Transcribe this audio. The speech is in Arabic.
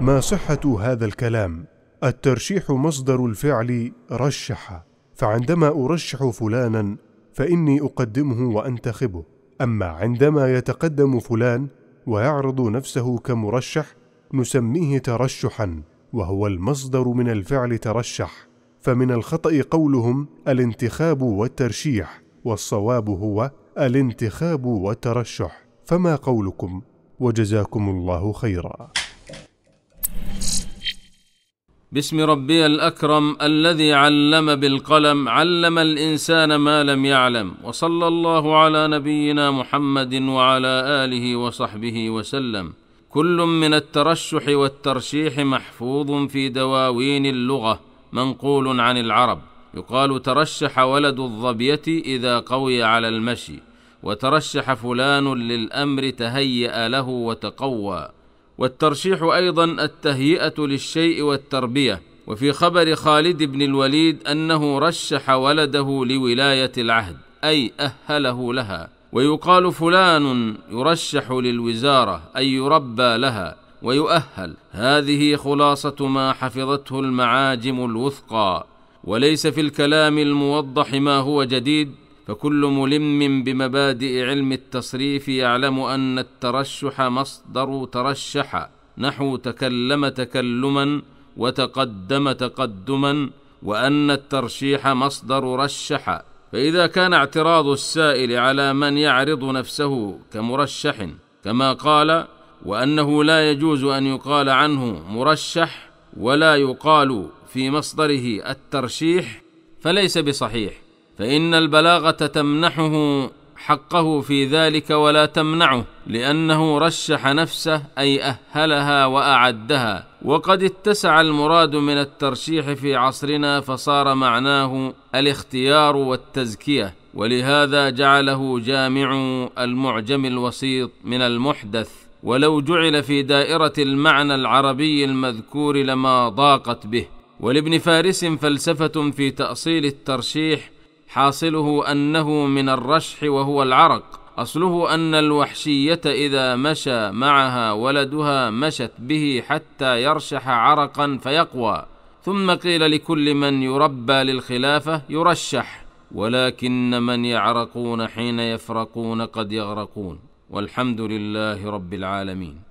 ما صحة هذا الكلام؟ الترشيح مصدر الفعل رشح، فعندما أرشح فلانا فإني أقدمه وأنتخبه، أما عندما يتقدم فلان ويعرض نفسه كمرشح نسميه ترشحا، وهو المصدر من الفعل ترشح، فمن الخطأ قولهم الانتخاب والترشيح، والصواب هو الانتخاب والترشح، فما قولكم؟ وجزاكم الله خيرا. باسم ربي الاكرم الذي علم بالقلم علم الانسان ما لم يعلم وصلى الله على نبينا محمد وعلى اله وصحبه وسلم كل من الترشح والترشيح محفوظ في دواوين اللغه منقول عن العرب يقال ترشح ولد الظبيه اذا قوي على المشي وترشح فلان للامر تهيا له وتقوى والترشيح ايضا التهيئه للشيء والتربيه وفي خبر خالد بن الوليد انه رشح ولده لولايه العهد اي اهله لها ويقال فلان يرشح للوزاره اي يربى لها ويؤهل هذه خلاصه ما حفظته المعاجم الوثقى وليس في الكلام الموضح ما هو جديد فكل ملم بمبادئ علم التصريف يعلم ان الترشح مصدر ترشح نحو تكلم تكلما وتقدم تقدما وان الترشيح مصدر رشح فاذا كان اعتراض السائل على من يعرض نفسه كمرشح كما قال وانه لا يجوز ان يقال عنه مرشح ولا يقال في مصدره الترشيح فليس بصحيح فان البلاغه تمنحه حقه في ذلك ولا تمنعه لانه رشح نفسه اي اهلها واعدها وقد اتسع المراد من الترشيح في عصرنا فصار معناه الاختيار والتزكيه ولهذا جعله جامع المعجم الوسيط من المحدث ولو جعل في دائره المعنى العربي المذكور لما ضاقت به ولابن فارس فلسفه في تاصيل الترشيح حاصله انه من الرشح وهو العرق اصله ان الوحشيه اذا مشى معها ولدها مشت به حتى يرشح عرقا فيقوى ثم قيل لكل من يربى للخلافه يرشح ولكن من يعرقون حين يفرقون قد يغرقون والحمد لله رب العالمين